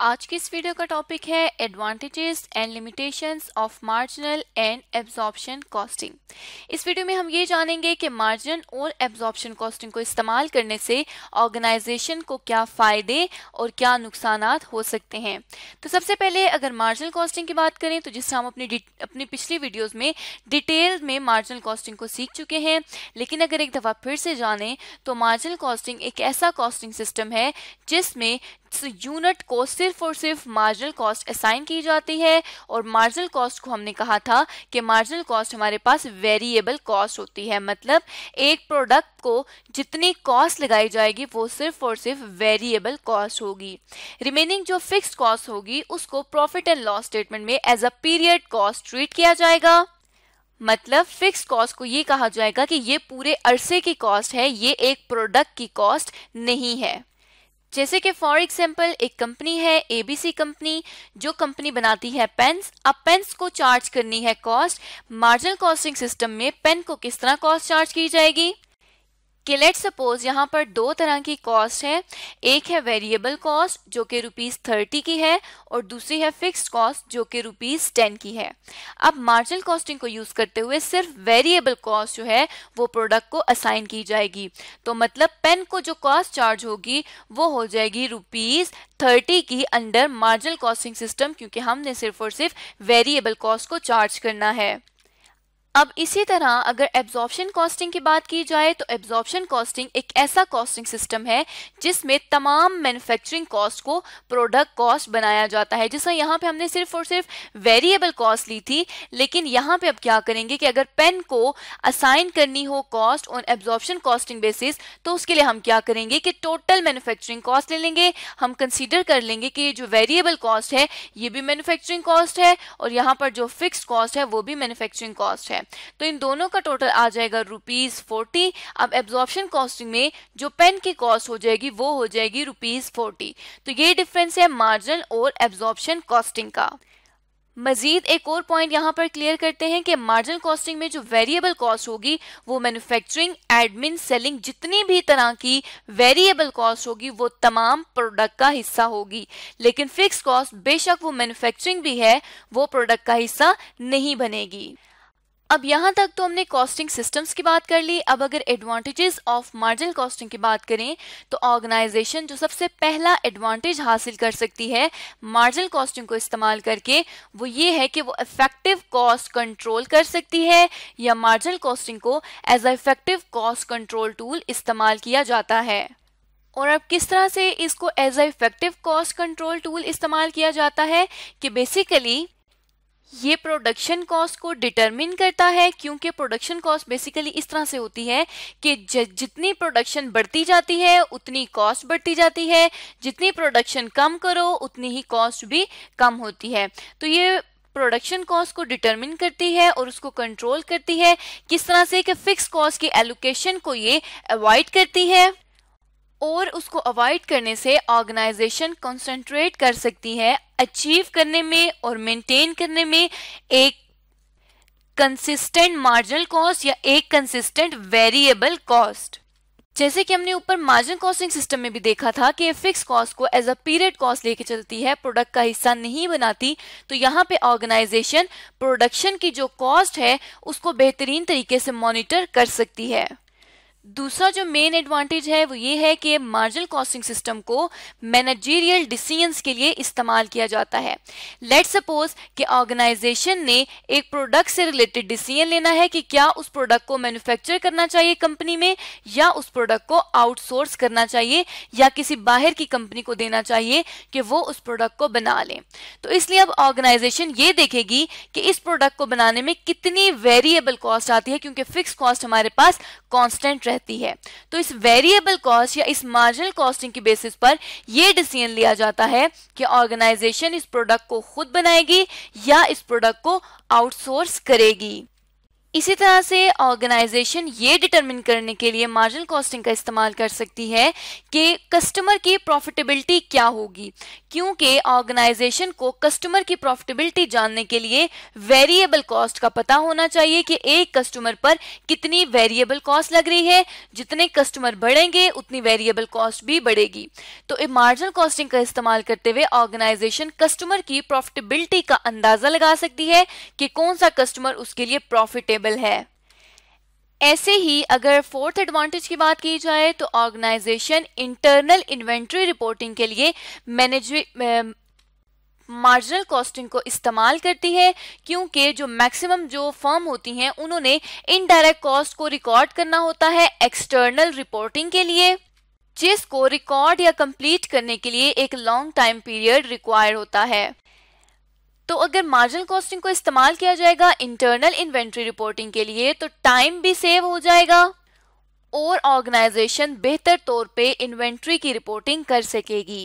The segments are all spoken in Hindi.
आज की इस वीडियो का टॉपिक है advantages and limitations of marginal and absorption costing इस वीडियो में हम ये जानेंगे कि मार्जिन और एब्जॉर्प्शन कॉस्टिंग को इस्तेमाल करने से ऑर्गेनाइजेशन को क्या फ़ायदे और क्या नुकसान हो सकते हैं तो सबसे पहले अगर मार्जिनल कॉस्टिंग की बात करें तो जिससे हम अपनी अपनी पिछली वीडियोज़ में डिटेल में मार्जिनल कॉस्टिंग को सीख चुके हैं लेकिन अगर एक दफ़ा फिर से जाने तो मार्जिनल कॉस्टिंग एक ऐसा कॉस्टिंग सिस्टम है जिसमें इस यूनिट को सिर्फ और सिर्फ मार्जिनल कॉस्ट असाइन की जाती है और मार्जिनल कॉस्ट को हमने कहा था कि मार्जिनल कॉस्ट हमारे पास वेरिएबल कॉस्ट होती है मतलब एक प्रोडक्ट को जितनी कॉस्ट लगाई जाएगी वो सिर्फ और सिर्फ वेरिएबल कॉस्ट होगी रिमेनिंग जो फिक्स कॉस्ट होगी उसको प्रॉफिट एंड लॉस स्टेटमेंट में as a period cost treat किया जाएगा मतलब फिक्स कॉस्ट को ये कहा जाएगा कि ये पूरे अरसे की कॉस्ट है ये एक प्रोडक्ट की कॉस्ट नहीं है जैसे कि फॉर एग्जाम्पल एक कंपनी है एबीसी कंपनी जो कंपनी बनाती है पेन्स अब पेन्स को चार्ज करनी है कॉस्ट मार्जिनल कॉस्टिंग सिस्टम में पेन को किस तरह कॉस्ट चार्ज की जाएगी कि लेट सपोज यहाँ पर दो तरह की कॉस्ट है एक है वेरिएबल कॉस्ट जो कि रुपीज़ थर्टी की है और दूसरी है फिक्स कॉस्ट जो कि रुपीज़ टेन की है अब मार्जिनल कॉस्टिंग को यूज़ करते हुए सिर्फ वेरिएबल कॉस्ट जो है वो प्रोडक्ट को असाइन की जाएगी तो मतलब पेन को जो कॉस्ट चार्ज होगी वो हो जाएगी रुपीज़ थर्टी की अंडर मार्जिनल कॉस्टिंग सिस्टम क्योंकि हमने सिर्फ और सिर्फ वेरिएबल कॉस्ट को चार्ज करना है अब इसी तरह अगर एब्जॉर्प्शन कॉस्टिंग की बात की जाए तो एब्जॉर्प्शन कॉस्टिंग एक ऐसा कॉस्टिंग सिस्टम है जिसमें तमाम मैन्युफैक्चरिंग कॉस्ट को प्रोडक्ट कॉस्ट बनाया जाता है जिसमें यहाँ पे हमने सिर्फ और सिर्फ वेरिएबल कॉस्ट ली थी लेकिन यहाँ पे अब क्या करेंगे कि अगर पेन को असाइन करनी हो cost on absorption costing basis तो उसके लिए हम क्या करेंगे कि टोटल मैनुफैक्चरिंग कॉस्ट ले लेंगे हम कंसिडर कर लेंगे कि जो वेरिएबल कॉस्ट है ये भी मैनुफैक्चरिंग कॉस्ट है और यहाँ पर जो फिक्स कॉस्ट है वो भी मैन्युफैक्चरिंग कॉस्ट है है तो इन दोनों का टोटल आ जाएगा रुपीज फोर्टी अब एब्जॉर्प्शन कॉस्टिंग में जो पेन की कॉस्ट हो जाएगी वो हो जाएगी रुपीज फोर्टी तो ये डिफरेंस है मार्जिन और एब्जॉर्प्शन कॉस्टिंग का मजीद एक और पॉइंट यहाँ पर क्लियर करते हैं कि मार्जिन कॉस्टिंग में जो वेरिएबल कॉस्ट होगी वो मैन्युफैक्चरिंग एडमिन सेलिंग जितनी भी तरह की वेरिएबल कॉस्ट होगी वो तमाम प्रोडक्ट का हिस्सा होगी लेकिन फिक्स कॉस्ट बेशक वो मैन्युफैक्चरिंग भी है वो प्रोडक्ट का हिस्सा नहीं बनेगी अब यहाँ तक तो हमने कॉस्टिंग सिस्टम्स की बात कर ली अब अगर एडवांटेजेस ऑफ मार्जिनल कॉस्टिंग की बात करें तो ऑर्गेनाइजेशन जो सबसे पहला एडवांटेज हासिल कर सकती है मार्जिनल कॉस्टिंग को इस्तेमाल करके वो ये है कि वो इफेक्टिव कॉस्ट कंट्रोल कर सकती है या मार्जिनल कॉस्टिंग को as a effective cost control tool इस्तेमाल किया जाता है और अब किस तरह से इसको as a effective cost control tool इस्तेमाल किया जाता है कि बेसिकली ये प्रोडक्शन कॉस्ट को डिटरमिन करता है क्योंकि प्रोडक्शन कॉस्ट बेसिकली इस तरह से होती है कि जितनी प्रोडक्शन बढ़ती जाती है उतनी कॉस्ट बढ़ती जाती है जितनी प्रोडक्शन कम करो उतनी ही कॉस्ट भी कम होती है तो ये प्रोडक्शन कॉस्ट को डिटरमिन करती है और उसको कंट्रोल करती है किस तरह से कि फिक्स कॉस्ट की एलोकेशन को ये अवॉइड करती है और उसको अवॉइड करने से ऑर्गेनाइजेशन कंसंट्रेट कर सकती है अचीव करने में और मेंटेन करने में एक कंसिस्टेंट मार्जिनल कॉस्ट या एक कंसिस्टेंट वेरिएबल कॉस्ट जैसे कि हमने ऊपर मार्जिन कॉस्टिंग सिस्टम में भी देखा था कि फिक्स कॉस्ट को एज अ पीरियड कॉस्ट लेके चलती है प्रोडक्ट का हिस्सा नहीं बनाती तो यहाँ पे ऑर्गेनाइजेशन प्रोडक्शन की जो कॉस्ट है उसको बेहतरीन तरीके से मॉनिटर कर सकती है दूसरा जो मेन एडवांटेज है वो ये है कि मार्जिनल कॉस्टिंग सिस्टम को मैनेजीरियल डिसीजंस के लिए इस्तेमाल किया जाता है लेट सपोज कि ऑर्गेनाइजेशन ने एक प्रोडक्ट से रिलेटेड डिसीजन लेना है कि क्या उस प्रोडक्ट को मैन्युफैक्चर करना चाहिए कंपनी में या उस प्रोडक्ट को आउटसोर्स करना चाहिए या किसी बाहर की कंपनी को देना चाहिए कि वो उस प्रोडक्ट को बना लें तो इसलिए अब ऑर्गेनाइजेशन ये देखेगी कि इस प्रोडक्ट को बनाने में कितनी वेरिएबल कॉस्ट आती है क्योंकि फिक्स कॉस्ट हमारे पास कॉन्स्टेंट रहती है तो इस वेरिएबल कॉस्ट या इस मार्जिनल कॉस्टिंग की बेसिस पर यह डिसीजन लिया जाता है कि ऑर्गेनाइजेशन इस प्रोडक्ट को खुद बनाएगी या इस प्रोडक्ट को आउटसोर्स करेगी इसी तरह से ऑर्गेनाइजेशन ये डिटरमिन करने के लिए मार्जिन कॉस्टिंग का इस्तेमाल कर सकती है कि कस्टमर की प्रॉफिटेबिलिटी क्या होगी क्योंकि ऑर्गेनाइजेशन को कस्टमर की प्रॉफिटेबिलिटी जानने के लिए वेरिएबल कॉस्ट का पता होना चाहिए कि एक कस्टमर पर कितनी वेरिएबल कॉस्ट लग रही है जितने कस्टमर बढ़ेंगे उतनी वेरिएबल कॉस्ट भी बढ़ेगी तो मार्जिन कॉस्टिंग का इस्तेमाल करते हुए ऑर्गेनाइजेशन कस्टमर की प्रॉफिटेबिलिटी का अंदाजा लगा सकती है कि कौन सा कस्टमर उसके लिए प्रॉफिटेबल अवेलेबल है ऐसे ही अगर फोर्थ एडवांटेज की बात की जाए तो ऑर्गेनाइजेशन इंटरनल इन्वेंट्री रिपोर्टिंग के लिए मैनेज मार्जिनल कॉस्टिंग को इस्तेमाल करती है क्योंकि जो मैक्सिमम जो फर्म होती हैं उन्होंने इनडायरेक्ट कॉस्ट को रिकॉर्ड करना होता है एक्सटर्नल रिपोर्टिंग के लिए जिसको रिकॉर्ड या कंप्लीट करने के लिए एक लॉन्ग टाइम पीरियड रिक्वायर होता है तो अगर मार्जिनल कॉस्टिंग को इस्तेमाल किया जाएगा इंटरनल इन्वेंट्री रिपोर्टिंग के लिए तो टाइम भी सेव हो जाएगा और ऑर्गेनाइजेशन बेहतर तौर पे इन्वेंट्री की रिपोर्टिंग कर सकेगी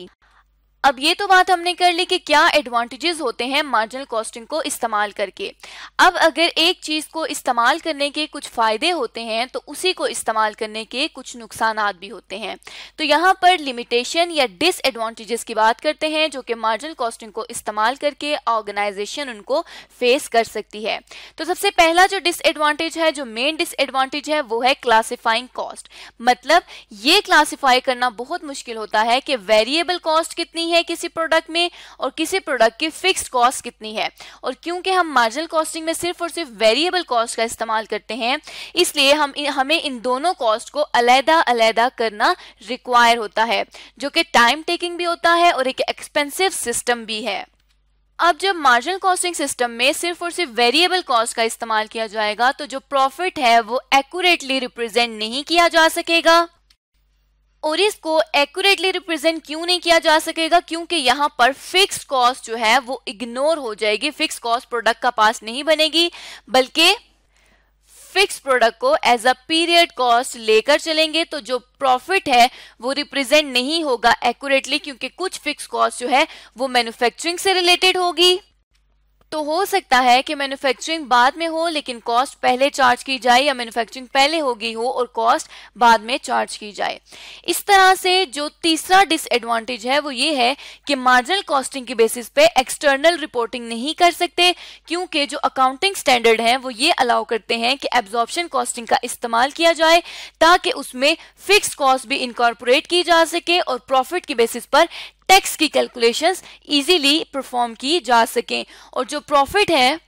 अब ये तो बात हमने कर ली कि क्या एडवांटेजेस होते हैं मार्जिनल कॉस्टिंग को इस्तेमाल करके अब अगर एक चीज़ को इस्तेमाल करने के कुछ फ़ायदे होते हैं तो उसी को इस्तेमाल करने के कुछ नुकसान भी होते हैं तो यहाँ पर लिमिटेशन या डिसएडवांटेजेस की बात करते हैं जो कि मार्जिनल कॉस्टिंग को इस्तेमाल करके ऑर्गेनाइजेशन उनको फेस कर सकती है तो सबसे पहला जो डिसएडवांटेज है जो मेन डिसएडवांटेज है वो है क्लासीफाइंग कॉस्ट मतलब ये क्लासीफाई करना बहुत मुश्किल होता है कि वेरिएबल कॉस्ट कितनी है है किसी प्रोडक्ट में और किसी प्रोडक्ट की फिक्स्ड कॉस्ट कितनी है और क्योंकि हम मार्जिनल कॉस्टिंग में सिर्फ और सिर्फ वेरिएबल कॉस्ट का इस्तेमाल करते हैं इसलिए हम हमें इन दोनों कॉस्ट को अलहदा अलहदा करना रिक्वायर होता है जो कि टाइम टेकिंग भी होता है और एक एक्सपेंसिव सिस्टम भी है अब जब मार्जिनल कॉस्टिंग सिस्टम में सिर्फ और सिर्फ वेरिएबल कॉस्ट का इस्तेमाल किया जाएगा तो जो प्रॉफिट है वो एक्यूरेटली रिप्रेजेंट नहीं किया जा सकेगा और इसको एक्यूरेटली रिप्रेजेंट क्यों नहीं किया जा सकेगा क्योंकि यहां पर फिक्स कॉस्ट जो है वो इग्नोर हो जाएगी फिक्स कॉस्ट प्रोडक्ट का पास नहीं बनेगी बल्कि फिक्स प्रोडक्ट को एज अ पीरियड कॉस्ट लेकर चलेंगे तो जो प्रॉफिट है वो रिप्रेजेंट नहीं होगा एक्यूरेटली क्योंकि कुछ फिक्स कॉस्ट जो है वो मैन्युफैक्चरिंग से रिलेटेड होगी तो हो सकता है कि मैन्युफैक्चरिंग बाद में हो लेकिन कॉस्ट पहले चार्ज की जाए या मैन्युफैक्चरिंग पहले हो गई हो और कॉस्ट बाद में चार्ज की जाए इस तरह से जो तीसरा डिसएडवांटेज है वो ये है कि मार्जिनल कॉस्टिंग के बेसिस पे एक्सटर्नल रिपोर्टिंग नहीं कर सकते क्योंकि जो अकाउंटिंग स्टैंडर्ड है वो ये अलाउ करते हैं कि एब्जॉर्प्शन कॉस्टिंग का इस्तेमाल किया जाए ताकि उसमें फिक्स कॉस्ट भी इनकॉर्पोरेट की जा सके और प्रॉफिट के बेसिस पर टैक्स की कैलकुलेशंस इजीली परफॉर्म की जा सकें और जो प्रॉफिट है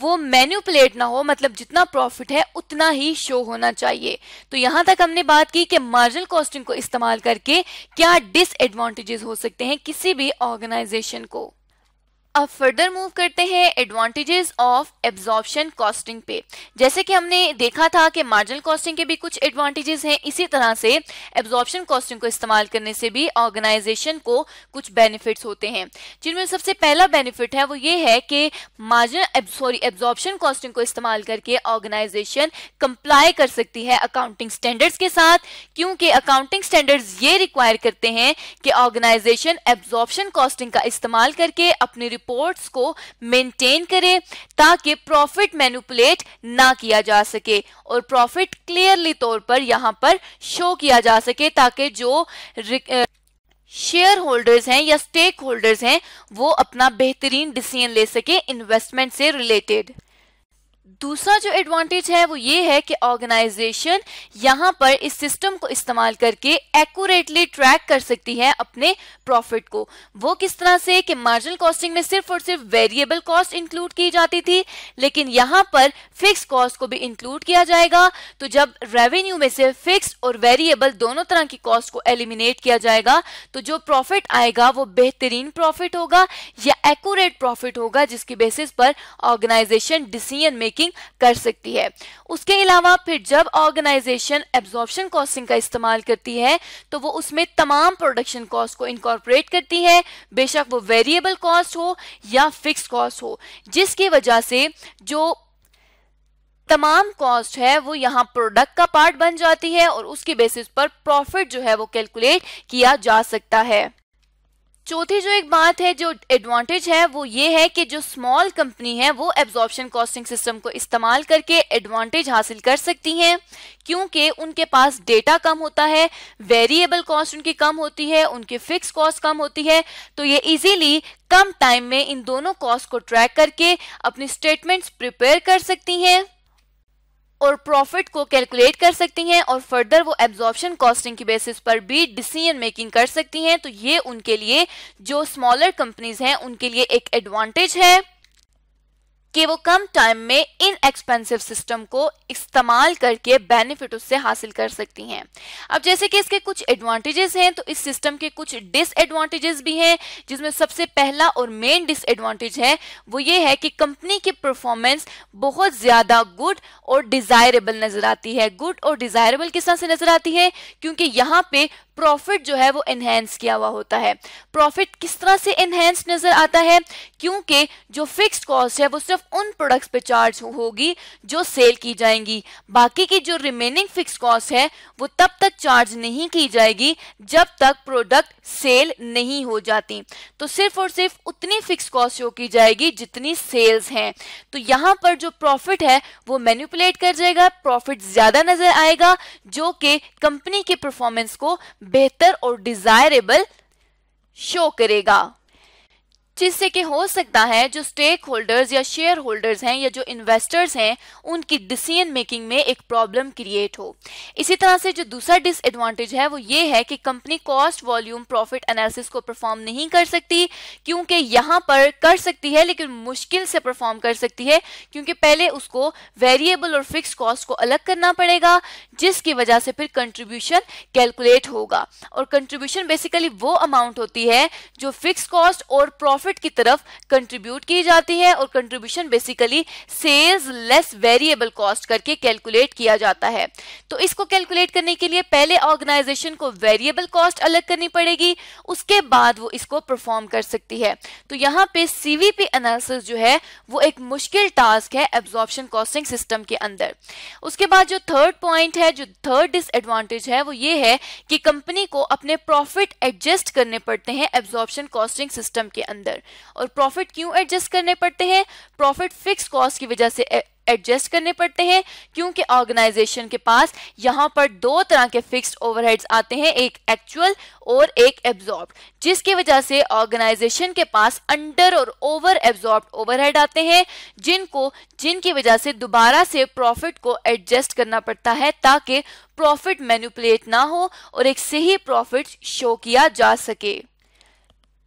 वो प्लेट ना हो मतलब जितना प्रॉफिट है उतना ही शो होना चाहिए तो यहां तक हमने बात की कि मार्जिनल कॉस्टिंग को इस्तेमाल करके क्या डिसएडवांटेजेस हो सकते हैं किसी भी ऑर्गेनाइजेशन को अब फर्दर मूव करते हैं एडवांटेजेस ऑफ एब्जॉर्प्शन कॉस्टिंग पे जैसे कि हमने देखा था कि मार्जिनल कॉस्टिंग के भी कुछ एडवांटेजेस हैं इसी तरह से एब्जॉर्प्शन कॉस्टिंग को इस्तेमाल करने से भी ऑर्गेनाइजेशन को कुछ बेनिफिट्स होते हैं जिनमें सबसे पहला बेनिफिट है वो ये है कि मार्जिन सॉरी एब्जॉर्प्शन कॉस्टिंग को इस्तेमाल करके ऑर्गेनाइजेशन कंप्लाई कर सकती है अकाउंटिंग स्टैंडर्ड्स के साथ क्योंकि अकाउंटिंग स्टैंडर्ड्स ये रिक्वायर करते हैं कि ऑर्गेनाइजेशन एब्जॉर्प्शन कॉस्टिंग का इस्तेमाल करके अपनी रिपोर्ट्स को मेंटेन करें ताकि प्रॉफिट मैनुपुलेट ना किया जा सके और प्रॉफिट क्लियरली तौर पर यहाँ पर शो किया जा सके ताकि जो शेयर होल्डर्स हैं या स्टेक होल्डर्स हैं वो अपना बेहतरीन डिसीजन ले सके इन्वेस्टमेंट से रिलेटेड दूसरा जो एडवांटेज है वो ये है कि ऑर्गेनाइजेशन यहाँ पर इस सिस्टम को इस्तेमाल करके एक्यूरेटली ट्रैक कर सकती है अपने प्रॉफिट को वो किस तरह से कि मार्जिनल कॉस्टिंग में सिर्फ और सिर्फ वेरिएबल कॉस्ट इंक्लूड की जाती थी लेकिन यहाँ पर फिक्स कॉस्ट को भी इंक्लूड किया जाएगा तो जब रेवेन्यू में से फिक्स और वेरिएबल दोनों तरह की कॉस्ट को एलिमिनेट किया जाएगा तो जो प्रॉफिट आएगा वो बेहतरीन प्रॉफिट होगा या एक्यूरेट प्रॉफिट होगा जिसकी बेसिस पर ऑर्गेनाइजेशन डिसीजन मेकिंग मेकिंग कर सकती है उसके अलावा फिर जब ऑर्गेनाइजेशन एब्जॉर्प्शन कॉस्टिंग का इस्तेमाल करती है तो वो उसमें तमाम प्रोडक्शन कॉस्ट को इनकॉर्पोरेट करती है बेशक वो वेरिएबल कॉस्ट हो या फिक्स कॉस्ट हो जिसकी वजह से जो तमाम कॉस्ट है वो यहाँ प्रोडक्ट का पार्ट बन जाती है और उसके बेसिस पर प्रॉफिट जो है वो कैलकुलेट किया जा सकता है चौथी जो एक बात है जो एडवांटेज है वो ये है कि जो स्मॉल कंपनी है वो एब्जॉर्बन कॉस्टिंग सिस्टम को इस्तेमाल करके एडवांटेज हासिल कर सकती हैं क्योंकि उनके पास डेटा कम होता है वेरिएबल कॉस्ट उनकी कम होती है उनकी फिक्स कॉस्ट कम होती है तो ये इजीली कम टाइम में इन दोनों कॉस्ट को ट्रैक करके अपनी स्टेटमेंट्स प्रिपेयर कर सकती हैं और प्रॉफिट को कैलकुलेट कर सकती हैं और फर्दर वो एब्जॉर्बन कॉस्टिंग की बेसिस पर भी डिसीजन मेकिंग कर सकती हैं तो ये उनके लिए जो स्मॉलर कंपनीज हैं उनके लिए एक एडवांटेज है कि वो कम टाइम में इन एक्सपेंसिव सिस्टम को इस्तेमाल करके बेनिफिट उससे हासिल कर सकती हैं अब जैसे कि इसके कुछ एडवांटेजेस हैं तो इस सिस्टम के कुछ डिसएडवांटेजेस भी हैं जिसमें सबसे पहला और मेन डिसएडवांटेज है वो ये है कि कंपनी की परफॉर्मेंस बहुत ज़्यादा गुड और डिज़ायरेबल नज़र आती है गुड और डिज़ायरेबल किस तरह से नज़र आती है क्योंकि यहाँ पे प्रॉफिट जो है वो एनहेंस किया हुआ होता है प्रॉफिट किस तरह से एनहेंस नजर आता है क्योंकि जो फिक्स कॉस्ट है वो सिर्फ उन प्रोडक्ट्स पे चार्ज होगी जो सेल की जाएंगी बाकी की जो रिमेनिंग फिक्स कॉस्ट है वो तब तक चार्ज नहीं की जाएगी जब तक प्रोडक्ट सेल नहीं हो जाती तो सिर्फ और सिर्फ उतनी फिक्स कॉस्ट शो की जाएगी जितनी सेल्स हैं तो यहाँ पर जो प्रॉफिट है वो मैन्युपुलेट कर जाएगा प्रॉफिट ज्यादा नजर आएगा जो कि कंपनी के परफॉर्मेंस को बेहतर और डिजायरेबल शो करेगा जिससे कि हो सकता है जो स्टेक होल्डर्स या शेयर होल्डर्स हैं या जो इन्वेस्टर्स हैं उनकी डिसीजन मेकिंग में एक प्रॉब्लम क्रिएट हो इसी तरह से जो दूसरा डिसएडवांटेज है वो ये है कि company cost volume profit analysis को परफॉर्म नहीं कर सकती क्योंकि यहाँ पर कर सकती है लेकिन मुश्किल से परफॉर्म कर सकती है क्योंकि पहले उसको वेरिएबल और फिक्स कॉस्ट को अलग करना पड़ेगा जिसकी वजह से फिर कंट्रीब्यूशन कैलकुलेट होगा और कंट्रीब्यूशन बेसिकली वो अमाउंट होती है जो फिक्स कॉस्ट और प्रॉफिट प्रॉफिट की तरफ कंट्रीब्यूट की जाती है और contribution basically sales less variable cost करके कैलकुलेट किया जाता है तो इसको कैलकुलेट करने के लिए पहले ऑर्गेनाइजेशन को वेरिएबल कॉस्ट अलग करनी पड़ेगी उसके बाद वो इसको परफॉर्म कर सकती है तो यहाँ पे सीवीपी एनालिसिस जो है वो एक मुश्किल टास्क है एब्जॉर्बन कॉस्टिंग सिस्टम के अंदर उसके बाद जो थर्ड पॉइंट है जो थर्ड डिसएडवांटेज है वो ये है कि कंपनी को अपने प्रॉफिट एडजस्ट करने पड़ते हैं एब्जॉर्प्शन कॉस्टिंग सिस्टम के अंदर ईयर और प्रॉफिट क्यों एडजस्ट करने पड़ते हैं प्रॉफिट फिक्स कॉस्ट की वजह से एडजस्ट करने पड़ते हैं क्योंकि ऑर्गेनाइजेशन के पास यहाँ पर दो तरह के फिक्स्ड ओवरहेड्स आते हैं एक एक्चुअल और एक एब्जॉर्ब जिसकी वजह से ऑर्गेनाइजेशन के पास अंडर और ओवर एब्जॉर्ब ओवरहेड आते हैं जिनको जिनकी वजह से दोबारा से प्रॉफिट को एडजस्ट करना पड़ता है ताकि प्रॉफिट मैनिपुलेट ना हो और एक सही प्रॉफिट शो किया जा सके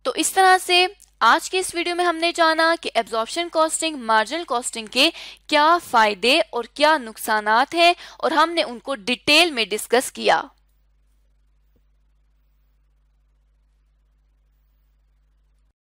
तो इस तरह से आज के इस वीडियो में हमने जाना कि एब्जॉर्प्शन कॉस्टिंग मार्जिनल कॉस्टिंग के क्या फायदे और क्या नुकसान हैं और हमने उनको डिटेल में डिस्कस किया